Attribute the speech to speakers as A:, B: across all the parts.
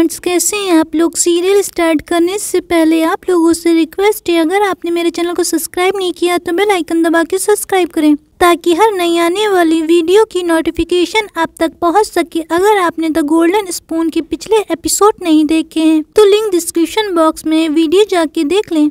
A: friends कैसे हैं आप लोग सीरियल स्टार्ट करने से पहले आप लोगों से रिक्वेस्ट है अगर आपने मेरे चैनल को सब्सक्राइब नहीं किया तो बेल आइकन दबा के सब्सक्राइब करें ताकि हर नई आने वाली वीडियो की नोटिफिकेशन आप तक पहुंच सके अगर आपने द गोल्डन स्पून के पिछले एपिसोड नहीं देखे हैं तो लिंक डिस्क्रिप्शन बॉक्स में वीडियो जाके देख लें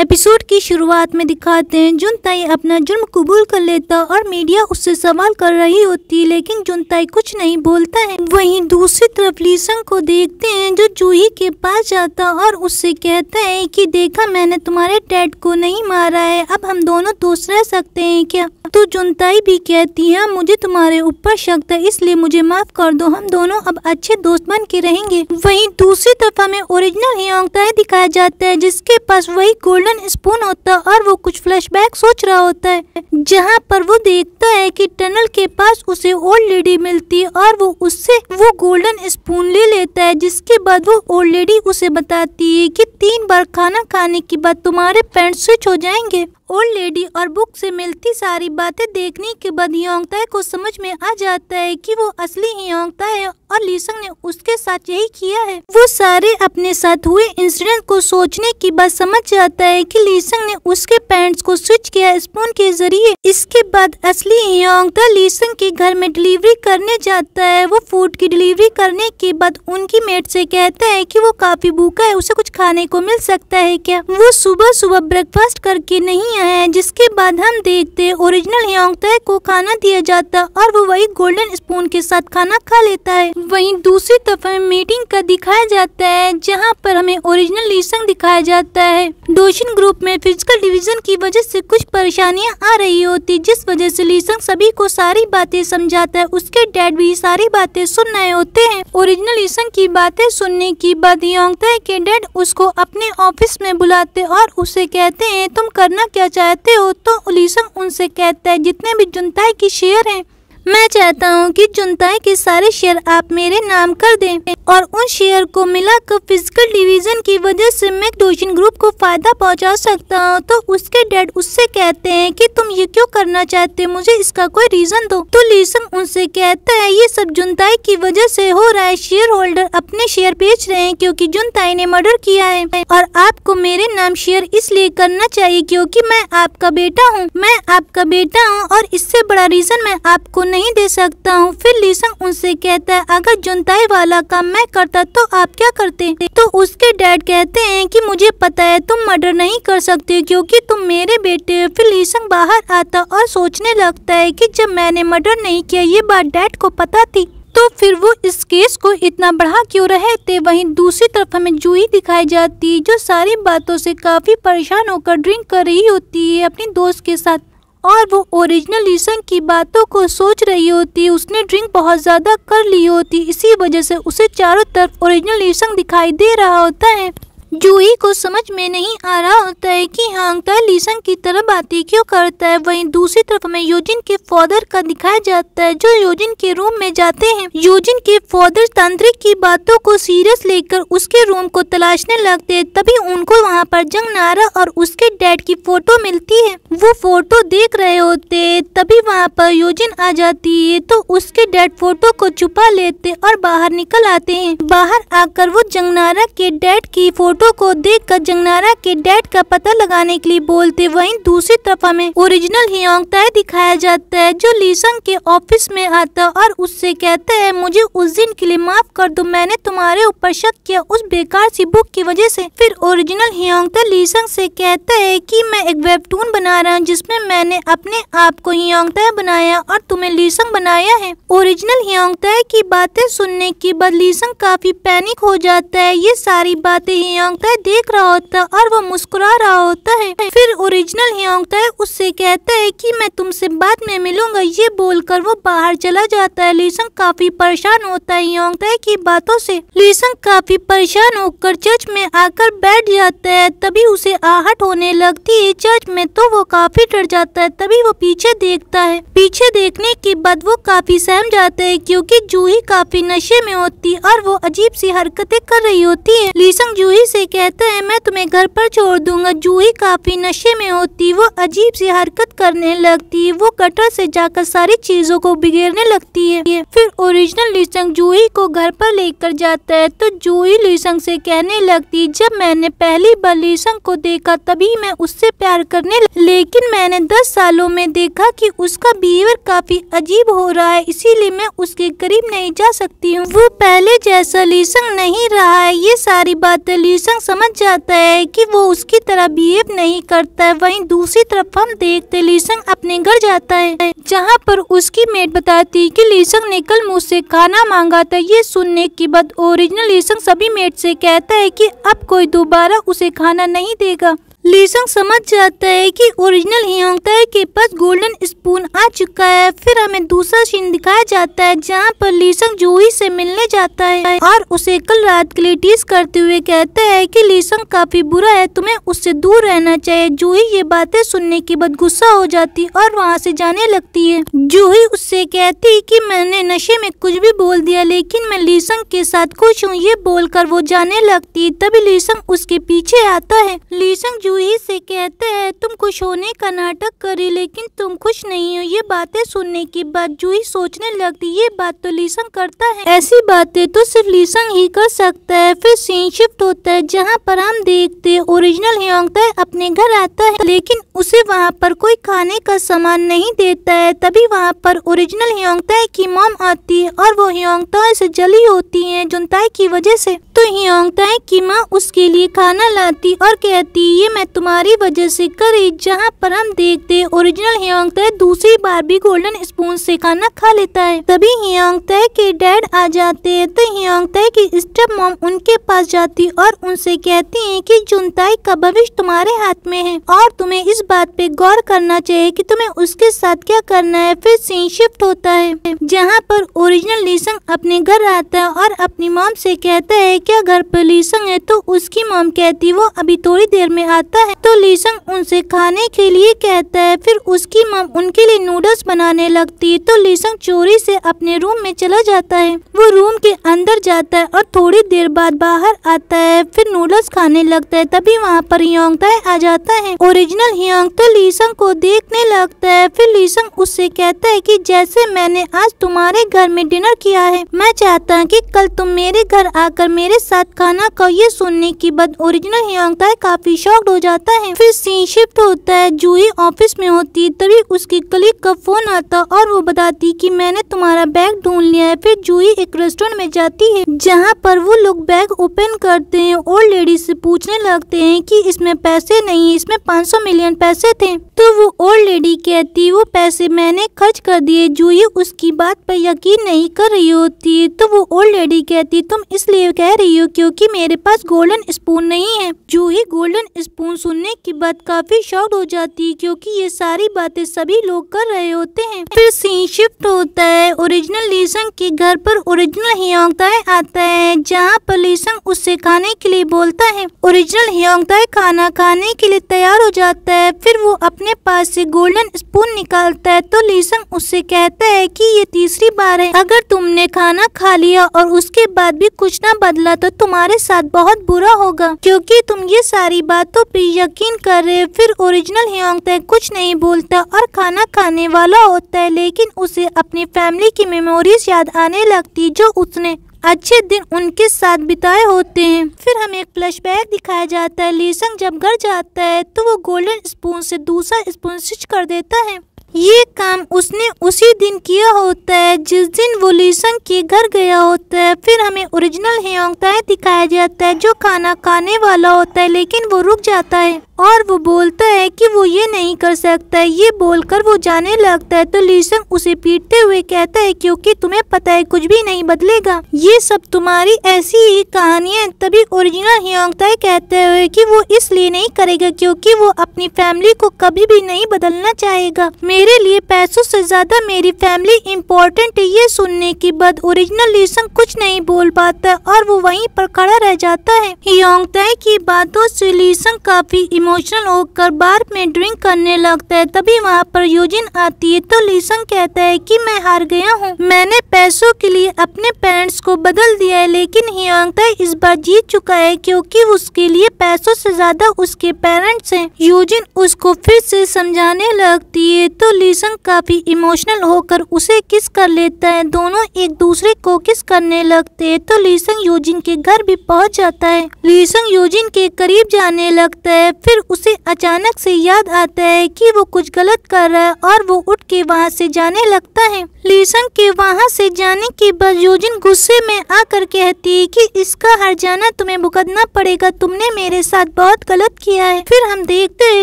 A: एपिसोड की शुरुआत में दिखाते हैं जुनताई अपना जुर्म कबूल कर लेता और मीडिया उससे सवाल कर रही होती लेकिन जुनताई कुछ नहीं बोलता है वहीं दूसरी तरफ लीसंग को देखते हैं जो जूही के पास जाता और उससे कहता है कि देखा मैंने तुम्हारे डैड को नहीं मारा है अब हम दोनों दोस्त रह सकते हैं क्या तो जुनताई भी कहती है हाँ, मुझे तुम्हारे ऊपर शक था इसलिए मुझे माफ कर दो हम दोनों अब अच्छे दोस्त बन के रहेंगे वहीं दूसरी तरफ हमें ओरिजिनल दिखाया जाता है जिसके पास वही गोल्ड गोल्डन स्पून होता है और वो कुछ फ्लैशबैक सोच रहा होता है जहाँ पर वो देखता है कि टनल के पास उसे ओल्ड लेडी मिलती है और वो उससे वो गोल्डन स्पून ले लेता है जिसके बाद वो ओल्ड लेडी उसे बताती है कि तीन बार खाना खाने के बाद तुम्हारे पैंट स्विच हो जाएंगे ओल्ड लेडी और बुक से मिलती सारी बातें देखने के बाद योंगताय को समझ में आ जाता है कि वो असली योंगताय है और लीसंग ने उसके साथ यही किया है वो सारे अपने साथ हुए इंसिडेंट को सोचने के बाद समझ जाता है कि लीसंग ने उसके पैंट्स को स्विच किया स्पून के जरिए इसके बाद असली योंगता लीसंग के घर में डिलीवरी करने जाता है वो फूड की डिलीवरी करने के बाद उनकी मेट से कहता है कि वो काफी भूखा है उसे कुछ खाने को मिल सकता है क्या वो सुबह सुबह ब्रेकफास्ट करके नहीं कहानियाँ हैं जिसके बाद हम देखते ओरिजिनल योंगताय को खाना दिया जाता और वो वही गोल्डन स्पून के साथ खाना खा लेता है वहीं दूसरी तरफ हमें मीटिंग का दिखाया जाता है जहाँ पर हमें ओरिजिनल लीसंग दिखाया जाता है डोशन ग्रुप में फिजिकल डिविजन की वजह ऐसी कुछ परेशानियाँ आ रही होती जिस वजह ऐसी लीसंग सभी को सारी बातें समझाता है उसके डैड भी सारी बातें सुन रहे होते हैं ओरिजिनल लीसंग की बातें सुनने की बाद योंगताय के डैड उसको अपने ऑफिस में बुलाते और उसे कहते हैं तुम करना क्या चाहते हो तो उलिसम उनसे कहता है जितने भी जुनताई के शेयर हैं मैं चाहता हूँ कि जुनताई के सारे शेयर आप मेरे नाम कर दें और उन शेयर को मिलाकर फिजिकल डिवीजन की वजह से मैं डोशन ग्रुप को फायदा पहुँचा सकता हूँ तो उसके डैड उससे कहते हैं कि तुम ये क्यों करना चाहते मुझे इसका कोई रीजन दो तो लीसम उनसे कहता है ये सब जुनताई की वजह से हो रहा है शेयर होल्डर अपने शेयर बेच रहे हैं क्योंकि जुनताई ने मर्डर किया है और आपको मेरे नाम शेयर इसलिए करना चाहिए क्योंकि मैं आपका बेटा हूँ मैं आपका बेटा हूँ और इससे बड़ा रीजन मैं आपको नहीं नहीं दे सकता हूँ फिर लीसंग उनसे कहता है अगर जुनताई वाला काम मैं करता तो आप क्या करते तो उसके डैड कहते हैं कि मुझे पता है तुम मर्डर नहीं कर सकते क्योंकि तुम मेरे बेटे हो फिर लीसंग बाहर आता और सोचने लगता है कि जब मैंने मर्डर नहीं किया ये बात डैड को पता थी तो फिर वो इस केस को इतना बढ़ा क्यों रहे थे वहीं दूसरी तरफ हमें जूही दिखाई जाती है जो सारी बातों से काफी परेशान होकर ड्रिंक कर रही होती है अपनी दोस्त के साथ और वो ओरिजिनल लीसन की बातों को सोच रही होती उसने ड्रिंक बहुत ज़्यादा कर ली होती इसी वजह से उसे चारों तरफ ओरिजिनल लीसन दिखाई दे रहा होता है जूही को समझ में नहीं आ रहा होता है कि हांगता लीसंग की तरफ बातें क्यों करता है वहीं दूसरी तरफ में योजिन के फादर का दिखाया जाता है जो योजिन के रूम में जाते हैं योजिन के फादर तांत्रिक की बातों को सीरियस लेकर उसके रूम को तलाशने लगते हैं तभी उनको वहाँ पर जंग नारा और उसके डैड की फोटो मिलती है वो फोटो देख रहे होते तभी वहाँ पर योजिन आ जाती है तो उसके डैड फोटो को छुपा लेते और बाहर निकल आते है बाहर आकर वो जंगनारा के डैड की फोटो फोटो को देखकर जंगनारा के डैड का पता लगाने के लिए बोलते वहीं दूसरी तरफ हमें ओरिजिनल हियोंग तय दिखाया जाता है जो लीसंग के ऑफिस में आता और उससे कहता है मुझे उस दिन के लिए माफ कर दो मैंने तुम्हारे ऊपर शक किया उस बेकार सी बुक की वजह से फिर ओरिजिनल हियोंगता लीसंग से कहता है कि मैं एक वेबटून बना रहा हूँ जिसमें मैंने अपने आप को हियोंगता बनाया और तुम्हें लीसंग बनाया है ओरिजिनल हियोंगता की बातें सुनने के बाद लीसंग काफी पैनिक हो जाता है ये सारी बातें हियोंग हियांगते देख रहा होता है और वो मुस्कुरा रहा होता है फिर ओरिजिनल हियांगते उससे कहता है कि मैं तुमसे बाद में मिलूंगा ये बोलकर वो बाहर चला जाता है लीसंग काफी परेशान होता है हियांगते की बातों से लीसंग काफी परेशान होकर चर्च में आकर बैठ जाता है तभी उसे आहट होने लगती है चर्च में तो वो काफी डर जाता है तभी वो पीछे देखता है पीछे देखने के बाद वो काफी सहम जाता है क्योंकि जूही काफी नशे में होती और वो अजीब सी हरकतें कर रही होती है लीसंग जूही से से कहता है मैं तुम्हें घर पर छोड़ दूंगा जूही काफ़ी नशे में होती वो अजीब सी हरकत करने लगती वो कटर से जाकर सारी चीज़ों को बिगेरने लगती है फिर ओरिजिनल लीसंग जूही को घर पर लेकर जाता है तो जूही लीसंग से कहने लगती जब मैंने पहली बार लीसंग को देखा तभी मैं उससे प्यार करने लेकिन मैंने दस सालों में देखा की उसका बिहेवियर काफ़ी अजीब हो रहा है इसीलिए मैं उसके करीब नहीं जा सकती हूँ वो पहले जैसा लीसंग नहीं रहा है ये सारी बातें लीसंग सत्संग समझ जाता है कि वो उसकी तरह बिहेव नहीं करता है वहीं दूसरी तरफ हम देखते लीसंग अपने घर जाता है जहाँ पर उसकी मेट बताती कि लीसंग ने कल मुझसे खाना मांगा था ये सुनने के बाद ओरिजिनल लीसंग सभी मेट से कहता है कि अब कोई दोबारा उसे खाना नहीं देगा लीसंग समझ जाता है कि ओरिजिनल हियोंगताई के पास गोल्डन स्पून आ चुका है फिर हमें दूसरा सीन दिखाया जाता है जहाँ पर लीसंग जोई से मिलने जाता है और उसे कल रात के लिए टीस करते हुए कहता है कि लीसंग काफी बुरा है तुम्हें उससे दूर रहना चाहिए जूही ये बातें सुनने के बाद गुस्सा हो जाती और वहाँ से जाने लगती है जूही उससे कहती की मैंने नशे में कुछ भी बोल दिया लेकिन मैं लीसंग के साथ खुश हूँ ये बोलकर वो जाने लगती तभी लीसंग उसके पीछे आता है लीसंग जूही रूही से कहते हैं तुम खुश होने का नाटक करे लेकिन तुम खुश नहीं हो ये बातें सुनने के बाद जूही सोचने लगती ये बात तो लीसंग करता है ऐसी बातें तो सिर्फ लीसंग ही कर सकता है फिर सीन शिफ्ट होता है जहाँ पर हम देखते ओरिजिनल ह्योंगता अपने घर आता है लेकिन उसे वहाँ पर कोई खाने का सामान नहीं देता है तभी वहाँ पर ओरिजिनल ह्योंगता की मोम आती है और वो हिंगता से जली होती है जुनताई की वजह से तो हिंगता की माँ उसके लिए खाना लाती और कहती ये मैं तुम्हारी वजह से करी जहाँ पर हम देखते ओरिजिनल हियांग तय दूसरी बार भी गोल्डन स्पून से खाना खा लेता है तभी हियांग तय के डैड आ जाते हैं तो हियांग तय की स्टेप मॉम उनके पास जाती और उनसे कहती है कि जुनताई का भविष्य तुम्हारे हाथ में है और तुम्हें इस बात पे गौर करना चाहिए कि तुम्हें उसके साथ क्या करना है फिर सीन शिफ्ट होता है जहाँ पर ओरिजिनल लीसंग अपने घर आता है और अपनी मॉम से कहता है क्या घर पर लीसंग है तो उसकी मॉम कहती वो अभी थोड़ी देर में आती लगता है तो लीसंग उनसे खाने के लिए कहता है फिर उसकी माँ उनके लिए नूडल्स बनाने लगती है तो लीसंग चोरी से अपने रूम में चला जाता है वो रूम के अंदर जाता है और थोड़ी देर बाद बाहर आता है फिर नूडल्स खाने लगता है तभी वहाँ पर योंगताए आ जाता है ओरिजिनल योंगता तो लीसंग को देखने लगता है फिर लीसंग उससे कहता है की जैसे मैंने आज तुम्हारे घर में डिनर किया है मैं चाहता हूँ कल तुम मेरे घर आकर मेरे साथ खाना खाओ ये सुनने के बाद ओरिजिनल योंगताए काफी शॉक्ड हो जाता है फिर सीन शिफ्ट होता है जूही ऑफिस में होती तभी उसकी कलीग का फोन आता और वो बताती कि मैंने तुम्हारा बैग ढूंढ लिया है फिर जूही एक रेस्टोरेंट में जाती है जहाँ पर वो लोग बैग ओपन करते हैं ओल्ड लेडी से पूछने लगते हैं कि इसमें पैसे नहीं इसमें 500 मिलियन पैसे थे तो वो ओल्ड लेडी कहती वो पैसे मैंने खर्च कर दिए जूही उसकी बात पर यकीन नहीं कर रही होती तो वो ओल्ड लेडी कहती तुम इसलिए कह रही हो क्योंकि मेरे पास गोल्डन स्पून नहीं है जूही गोल्डन स्पून खून सुनने की बात काफी शॉक हो जाती है क्योंकि ये सारी बातें सभी लोग कर रहे होते हैं फिर सीन शिफ्ट होता है ओरिजिनल लीसंग के घर पर ओरिजिनल हियोंगताए आता है जहाँ पर लीसंग उससे खाने के लिए बोलता है ओरिजिनल हियोंगताए खाना खाने के लिए तैयार हो जाता है फिर वो अपने पास से गोल्डन स्पून निकालता है तो लीसंग उससे कहता है की ये तीसरी बार है अगर तुमने खाना खा लिया और उसके बाद भी कुछ ना बदला तो तुम्हारे साथ बहुत बुरा होगा क्योंकि तुम ये सारी बातों पे भी यकीन रहे फिर ओरिजिनल तय कुछ नहीं बोलता और खाना खाने वाला होता है लेकिन उसे अपनी फैमिली की मेमोरीज याद आने लगती जो उसने अच्छे दिन उनके साथ बिताए होते हैं फिर हमें एक बैक दिखाया जाता है लीसंग जब घर जाता है तो वो गोल्डन स्पून से दूसरा स्पून स्विच कर देता है ये काम उसने उसी दिन किया होता है जिस दिन वो लीसंग के घर गया होता है फिर हमें ओरिजिनल हेयोंगताए दिखाया जाता है जो खाना खाने वाला होता है लेकिन वो रुक जाता है और वो बोलता है कि वो ये नहीं कर सकता ये बोलकर वो जाने लगता है तो लीसंग उसे पीटते हुए कहता है क्योंकि तुम्हें पता है कुछ भी नहीं बदलेगा ये सब तुम्हारी ऐसी ही कहानी है तभी ओरिजिनल हियोंगताई कहते हुए कि वो इसलिए नहीं करेगा क्योंकि वो अपनी फैमिली को कभी भी नहीं बदलना चाहेगा मेरे लिए पैसों से ज्यादा मेरी फैमिली इम्पोर्टेंट है ये सुनने के बाद ओरिजिनल लीसंग कुछ नहीं बोल पाता और वो वही पर खड़ा रह जाता है हियोंगताई की बातों से लीसंग काफी इमोशनल होकर बार में ड्रिंक करने लगता है तभी वहाँ पर यूजिन आती है तो लीसंग कहता है कि मैं हार गया हूँ मैंने पैसों के लिए अपने पेरेंट्स को बदल दिया है लेकिन हियांगता इस बार जीत चुका है क्योंकि उसके लिए पैसों से ज्यादा उसके पेरेंट्स हैं यूजिन उसको फिर से समझाने लगती है तो लीसंग काफी इमोशनल होकर उसे किस कर लेता है दोनों एक दूसरे को किस करने लगते है तो लीसंग योजिन के घर भी पहुँच जाता है लीसंग योजिन के करीब जाने लगता है फिर फिर उसे अचानक से याद आता है कि वो कुछ गलत कर रहा है और वो उठ के वहाँ से जाने लगता है लीसंग के वहाँ से जाने के बाद योजन गुस्से में आकर कहती है कि इसका हर जाना तुम्हें भुगतना पड़ेगा तुमने मेरे साथ बहुत गलत किया है फिर हम देखते हैं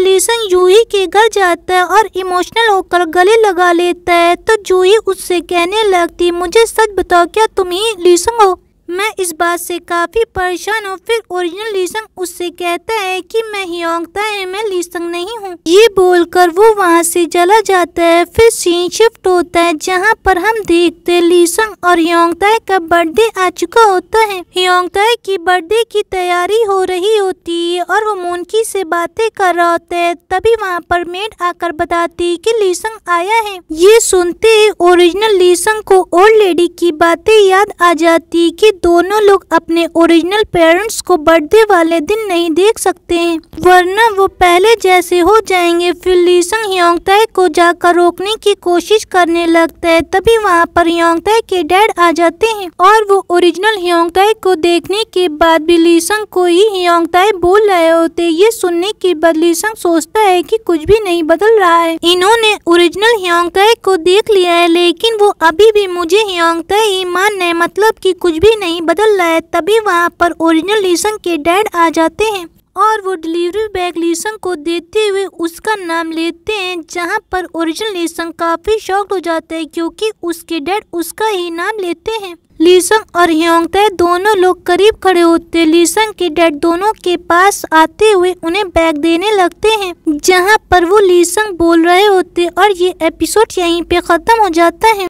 A: लीसंग जूही के घर जाता है और इमोशनल होकर गले लगा लेता है तो जूही उससे कहने लगती मुझे सच बताओ क्या तुम ही लीसंग हो मैं इस बात से काफ़ी परेशान हूँ फिर ओरिजिनल लीसंग उससे कहता है कि मैं हियोंगता है मैं लीसंग नहीं हूँ ये बोलकर वो वहाँ से चला जाता है फिर सीन शिफ्ट होता है जहाँ पर हम देखते लीसंग और हियोंगता का बर्थडे आ चुका होता है हियोंगता की बर्थडे की तैयारी हो रही होती है और वो मोनकी से बातें कर रहा होता है तभी वहाँ पर मेड आकर बताती है की लीसंग आया है ये सुनते ओरिजिनल लीसंग को ओल्ड लेडी की बातें याद आ जाती की दोनों लोग अपने ओरिजिनल पेरेंट्स को बर्थडे वाले दिन नहीं देख सकते हैं वरना वो पहले जैसे हो जाएंगे फिर लीसंग योंगताई को जाकर रोकने की कोशिश करने लगता है तभी वहाँ पर योंगताई के डैड आ जाते हैं और वो ओरिजिनल योंगताई को देखने के बाद भी लीसंग को ही योंगताई बोल रहे होते ये सुनने के बाद लीसंग सोचता है की कुछ भी नहीं बदल रहा है इन्होंने ओरिजिनल योंगताई को देख लिया है लेकिन वो अभी भी मुझे योंगताई ही मान है मतलब की कुछ भी नहीं बदल रहा है तभी वहाँ पर ओरिजिनल लीसंग के डैड आ जाते हैं और वो डिलीवरी बैग लीसंग को देते हुए उसका नाम लेते हैं जहाँ पर ओरिजिनल लीसंग काफ़ी शॉक हो जाते हैं क्योंकि उसके डैड उसका ही नाम लेते हैं लीसंग और ह्योंगते दोनों लोग करीब खड़े होते हैं लीसंग के डैड दोनों के पास आते हुए उन्हें बैग देने लगते हैं जहाँ पर वो लीसंग बोल रहे होते और ये एपिसोड यहीं पे ख़त्म हो जाता है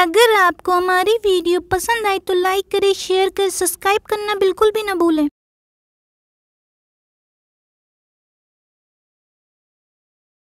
A: अगर आपको हमारी वीडियो पसंद आए तो लाइक करें शेयर करें सब्सक्राइब करना बिल्कुल भी ना भूलें